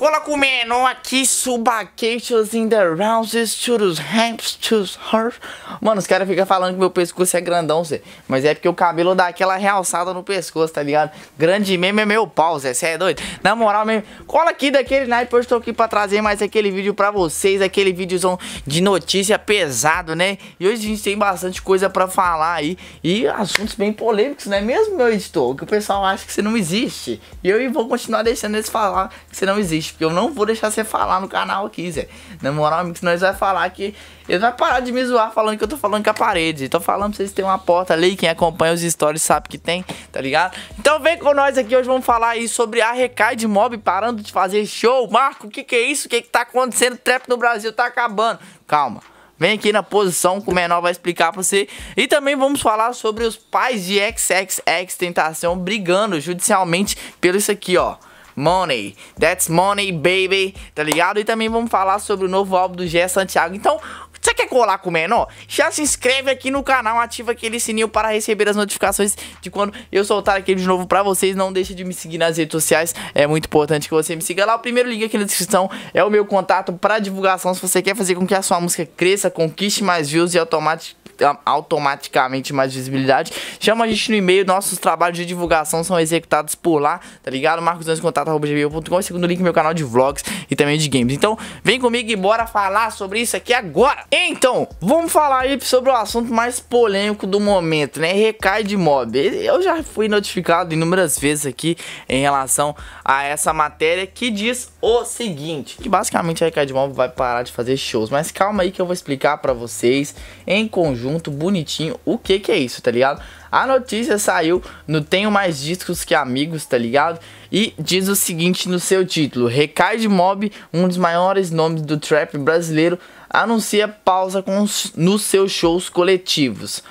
Coloca o menor aqui, subacations in the rounds, to the ramps, to Mano, os caras ficam falando que meu pescoço é grandão, Zé. Mas é porque o cabelo dá aquela realçada no pescoço, tá ligado? Grande mesmo é meu pau, Zé. Você é doido? Na moral mesmo, cola aqui daquele naipe. Hoje tô aqui pra trazer mais aquele vídeo pra vocês. Aquele vídeozão de notícia pesado, né? E hoje a gente tem bastante coisa pra falar aí. E assuntos bem polêmicos, não é mesmo, meu editor? Que o pessoal acha que você não existe. E eu vou continuar deixando eles falar que você não existe que porque eu não vou deixar você falar no canal aqui, Zé. Na moral, amigo, senão eles vão falar que. Eles vão parar de me zoar falando que eu tô falando com a parede. Tô falando pra vocês que tem uma porta ali, quem acompanha os stories sabe que tem, tá ligado? Então vem com nós aqui, hoje vamos falar aí sobre a Recaide Mob parando de fazer show. Marco, o que que é isso? O que que tá acontecendo? trap no Brasil tá acabando. Calma. Vem aqui na posição que o menor vai explicar pra você. E também vamos falar sobre os pais de XXX Tentação brigando judicialmente pelo isso aqui, ó. Money. That's Money, baby. Tá ligado? E também vamos falar sobre o novo álbum do Gé Santiago. Então, você quer colar com o menor? Já se inscreve aqui no canal, ativa aquele sininho para receber as notificações de quando eu soltar aquele de novo para vocês. Não deixe de me seguir nas redes sociais, é muito importante que você me siga lá. O primeiro link aqui na descrição é o meu contato para divulgação. Se você quer fazer com que a sua música cresça, conquiste mais views e automaticamente automaticamente mais visibilidade. Chama a gente no e-mail, nossos trabalhos de divulgação são executados por lá, tá ligado? Marcos marcosdonescontato.gmail.com, segundo link meu canal de vlogs e também de games. Então, vem comigo e bora falar sobre isso aqui agora. Então, vamos falar aí sobre o assunto mais polêmico do momento, né? Recai de mob. Eu já fui notificado inúmeras vezes aqui em relação a essa matéria que diz o seguinte, que basicamente a Recai de mob vai parar de fazer shows, mas calma aí que eu vou explicar para vocês em conjunto junto, bonitinho. O que que é isso, tá ligado? A notícia saiu no Tenho Mais Discos Que Amigos, tá ligado? E diz o seguinte no seu título: Recard Mob, um dos maiores nomes do trap brasileiro, anuncia pausa os, nos seus shows coletivos.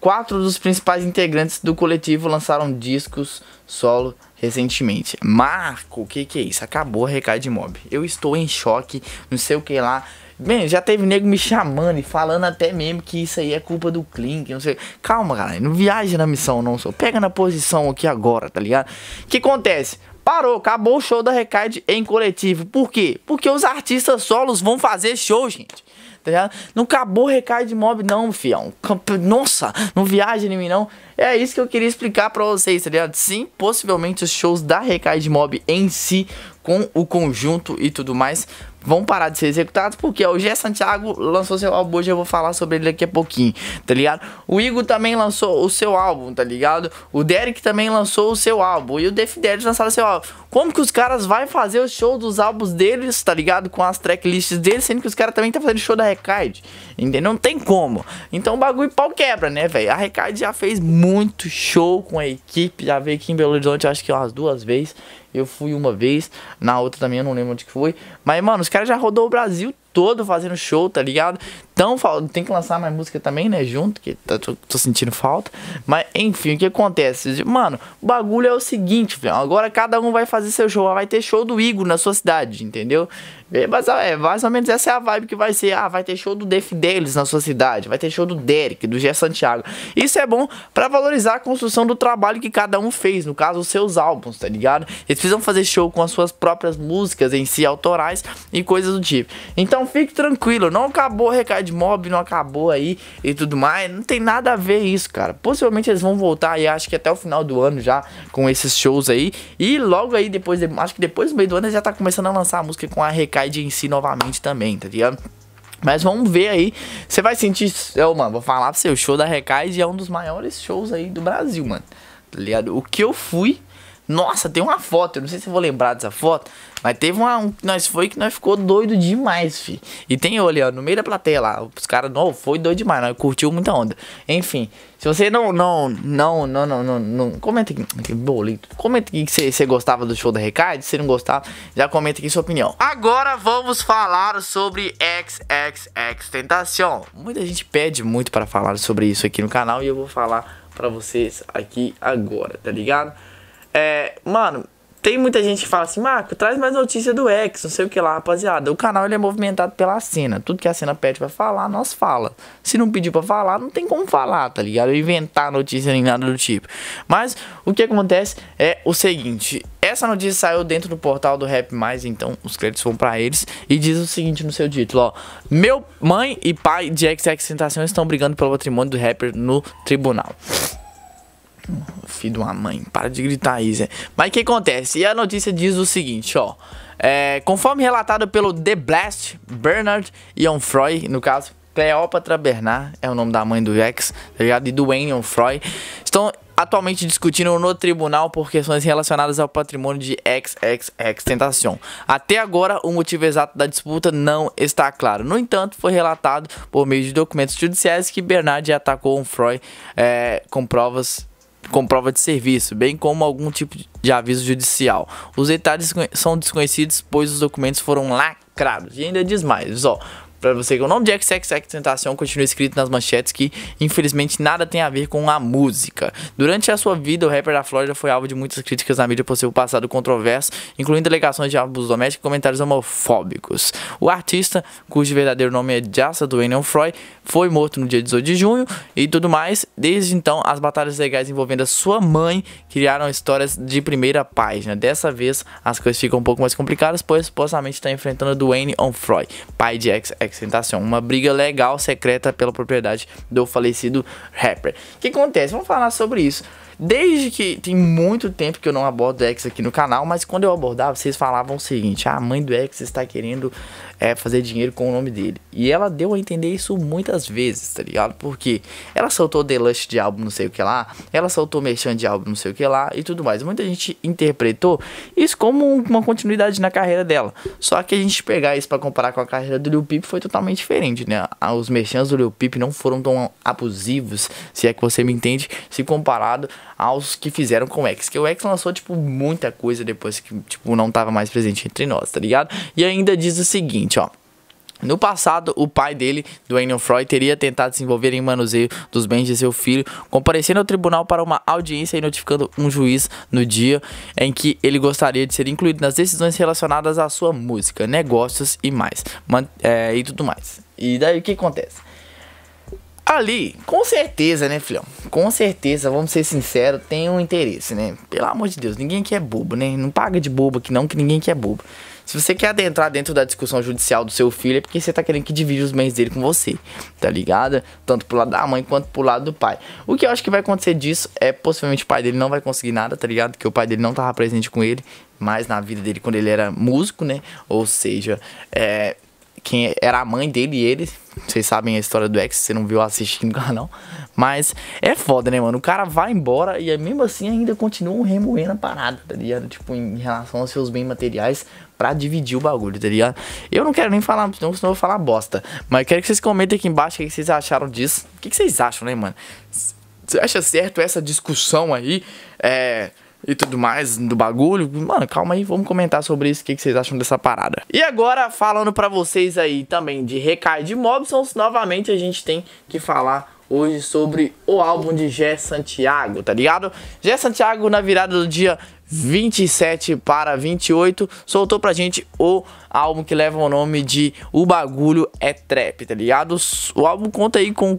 Quatro dos principais integrantes do coletivo lançaram discos solo recentemente. Marco, o que, que é isso? Acabou a Recard Mob. Eu estou em choque, não sei o que lá. Bem, já teve nego me chamando e falando até mesmo que isso aí é culpa do Klink, não sei. Calma, galera, não viaja na missão, não, só. Pega na posição aqui agora, tá ligado? O que acontece? Parou, acabou o show da Recaid em coletivo. Por quê? Porque os artistas solos vão fazer show, gente. Tá não acabou o recado mob, não, fião. Nossa, não viaja em mim, não. É isso que eu queria explicar pra vocês, tá ligado? Sim, possivelmente os shows da Recaid Mob em si, com o conjunto e tudo mais, vão parar de ser executados, porque o Gé Santiago lançou seu álbum hoje, eu vou falar sobre ele daqui a pouquinho, tá ligado? O Igor também lançou o seu álbum, tá ligado? O Derek também lançou o seu álbum, e o Def Derek lançaram seu álbum. Como que os caras vão fazer o show dos álbuns deles, tá ligado? Com as tracklists deles, sendo que os caras também tá fazendo show da Recaid, entendeu? Não tem como. Então o bagulho pau quebra, né, velho? A Recaid já fez muito show com a equipe, já veio aqui em Belo Horizonte, acho que umas duas vezes. Eu fui uma vez, na outra também eu não lembro onde que foi. Mas, mano, os cara já rodou o Brasil todo fazendo show, tá ligado? Então, tem que lançar mais música também, né? Junto, que tá, tô, tô sentindo falta. Mas, enfim, o que acontece? Mano, o bagulho é o seguinte, filho. Agora cada um vai fazer seu show. Vai ter show do Igor na sua cidade, entendeu? É, mas, é, mais ou menos essa é a vibe que vai ser. Ah, vai ter show do Def Delis na sua cidade. Vai ter show do Derek, do Gé Santiago. Isso é bom para valorizar a construção do trabalho que cada um fez. No caso, os seus álbuns, tá ligado? Eles precisam fazer show com as suas próprias músicas em si, autorais e coisas do tipo. Então, fique tranquilo. Não acabou o recadinho Mob não acabou aí e tudo mais. Não tem nada a ver isso, cara. Possivelmente eles vão voltar e acho que até o final do ano já com esses shows aí. E logo aí depois, acho que depois do meio do ano eles já tá começando a lançar a música com a recaída em si novamente também, tá ligado? Mas vamos ver aí. Você vai sentir. Eu, mano, vou falar pra você, o show da Recaide é um dos maiores shows aí do Brasil, mano. Tá ligado? O que eu fui nossa, tem uma foto, eu não sei se eu vou lembrar dessa foto, mas teve uma, um que nós foi que nós ficou doido demais, fi. E tem olha, ó, no meio da plateia lá, os caras, não, foi doido demais, nós curtiu muita onda. Enfim, se você não, não, não, não, não, não, não comenta aqui, bolito, comenta aqui que você gostava do show da Recard, se não gostava, já comenta aqui sua opinião. Agora vamos falar sobre XXX Tentação. Muita gente pede muito para falar sobre isso aqui no canal e eu vou falar para vocês aqui agora, tá ligado? É, mano, tem muita gente que fala assim, Marco, traz mais notícia do X, não sei o que lá, rapaziada. O canal ele é movimentado pela cena. Tudo que a cena pede pra falar, nós fala. Se não pedir pra falar, não tem como falar, tá ligado? Inventar notícia nem nada do tipo. Mas o que acontece é o seguinte: essa notícia saiu dentro do portal do Rap Mais, então os créditos vão para eles. E diz o seguinte no seu título: ó. Meu mãe e pai de XX Tentação estão brigando pelo patrimônio do rapper no tribunal. Filho de uma mãe, para de gritar aí, Zé. Mas o que acontece? E a notícia diz o seguinte, ó. É, conforme relatado pelo The Blast, Bernard e Onfroy, no caso, Cleópatra Bernard, é o nome da mãe do ex, tá ligado? E do Wayne Onfroy, estão atualmente discutindo no tribunal por questões relacionadas ao patrimônio de XXX Tentacion. Até agora, o motivo exato da disputa não está claro. No entanto, foi relatado por meio de documentos judiciais que Bernard atacou um Freud é, com provas com prova de serviço, bem como algum tipo de aviso judicial. Os detalhes são desconhecidos, pois os documentos foram lacrados. E ainda diz mais, ó para você que o nome de XXX Tentação continua escrito nas manchetes que, infelizmente, nada tem a ver com a música. Durante a sua vida, o rapper da Flórida foi alvo de muitas críticas na mídia por seu passado controverso, incluindo alegações de abuso doméstico e comentários homofóbicos. O artista, cujo verdadeiro nome é Jassa Duane onfroy foi morto no dia 18 de junho e tudo mais. Desde então, as batalhas legais envolvendo a sua mãe criaram histórias de primeira página. Dessa vez, as coisas ficam um pouco mais complicadas, pois supostamente está enfrentando Duane Onfroy, pai de XXX Assim, uma briga legal secreta pela propriedade do falecido rapper. O que acontece? Vamos falar sobre isso. Desde que tem muito tempo que eu não abordo X aqui no canal, mas quando eu abordava, vocês falavam o seguinte: ah, a mãe do X está querendo é, fazer dinheiro com o nome dele. E ela deu a entender isso muitas vezes, tá ligado? Porque ela soltou Deluxe de álbum não sei o que lá, ela soltou Merchan de álbum não sei o que lá e tudo mais. Muita gente interpretou isso como uma continuidade na carreira dela. Só que a gente pegar isso para comparar com a carreira do Lil Peep foi totalmente diferente, né? Os Merchans do Lil Peep não foram tão abusivos, se é que você me entende, se comparado aos que fizeram com o X. Que o X lançou, tipo, muita coisa depois que, tipo, não tava mais presente entre nós, tá ligado? E ainda diz o seguinte, ó. No passado, o pai dele, Daniel Freud, teria tentado se envolver em manuseio dos bens de seu filho, comparecendo ao tribunal para uma audiência e notificando um juiz no dia em que ele gostaria de ser incluído nas decisões relacionadas à sua música, negócios e mais, é, e tudo mais. E daí o que acontece? Ali, com certeza, né, filhão? Com certeza, vamos ser sinceros, tem um interesse, né? Pelo amor de Deus, ninguém aqui é bobo, né? Não paga de bobo aqui não, que ninguém aqui é bobo. Se você quer adentrar dentro da discussão judicial do seu filho, é porque você tá querendo que divida os bens dele com você, tá ligado? Tanto pro lado da mãe quanto pro lado do pai. O que eu acho que vai acontecer disso é possivelmente o pai dele não vai conseguir nada, tá ligado? Porque o pai dele não tava presente com ele, mais na vida dele quando ele era músico, né? Ou seja, é, quem era a mãe dele e ele. Vocês sabem a história do ex, se você não viu, assistindo no canal. Mas é foda, né, mano? O cara vai embora e mesmo assim ainda continua remoendo a parada, tá ligado? Tipo, em relação aos seus bens materiais pra dividir o bagulho, tá ligado? Eu não quero nem falar, senão eu vou falar bosta. Mas eu quero que vocês comentem aqui embaixo o que vocês acharam disso. O que vocês acham, né, mano? Você acha certo essa discussão aí? É e tudo mais do bagulho. Mano, calma aí, vamos comentar sobre isso, o que, que vocês acham dessa parada. E agora, falando para vocês aí também de Recai de Mobsons, novamente a gente tem que falar hoje sobre o álbum de Gé Santiago, tá ligado? Gé Santiago, na virada do dia 27 para 28, soltou pra gente o álbum que leva o nome de O Bagulho é Trap, tá ligado? O álbum conta aí com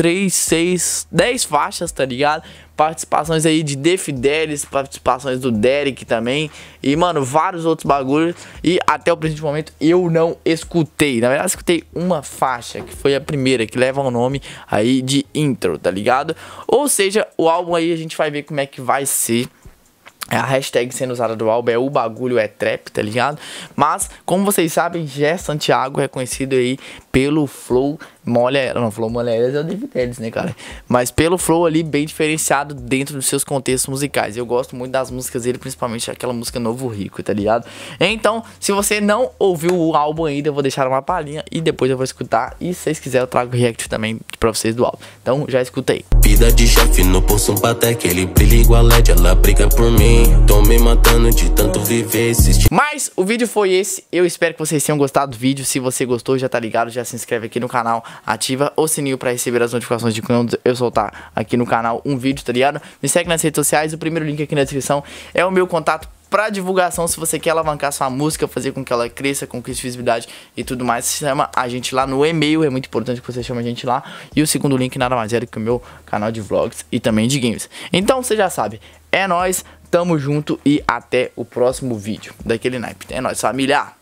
3, 6, 10 faixas, tá ligado? Participações aí de Fidelis, participações do Derek também. E, mano, vários outros bagulhos. E até o presente momento eu não escutei. Na verdade, escutei uma faixa, que foi a primeira, que leva o nome aí de intro, tá ligado? Ou seja, o álbum aí a gente vai ver como é que vai ser. A hashtag sendo usada do álbum é o bagulho é trap, tá ligado? Mas, como vocês sabem, Jé Santiago é conhecido aí pelo flow molha ela. Não, falou molha elas é o David Ellis, né, cara? Mas pelo flow ali, bem diferenciado dentro dos seus contextos musicais. Eu gosto muito das músicas dele, principalmente aquela música Novo Rico, tá ligado? Então, se você não ouviu o álbum ainda, eu vou deixar uma palhinha e depois eu vou escutar. E se vocês quiserem, eu trago react também pra vocês do álbum. Então, já escuta aí. Vida de chefe no poço Patek, ele brilha igual LED, ela briga por mim. Tô me matando de tanto viver Mas o vídeo foi esse. Eu espero que vocês tenham gostado do vídeo. Se você gostou, já tá ligado, já se inscreve aqui no canal ativa o sininho para receber as notificações de quando eu soltar aqui no canal um vídeo, tá ligado? Me segue nas redes sociais, o primeiro link aqui na descrição é o meu contato para divulgação, se você quer alavancar sua música, fazer com que ela cresça, conquiste visibilidade e tudo mais, chama a gente lá no e-mail, é muito importante que você chame a gente lá. E o segundo link nada mais é do que o meu canal de vlogs e também de games. Então você já sabe, é nós, tamo junto e até o próximo vídeo daquele naipe. É nós, família.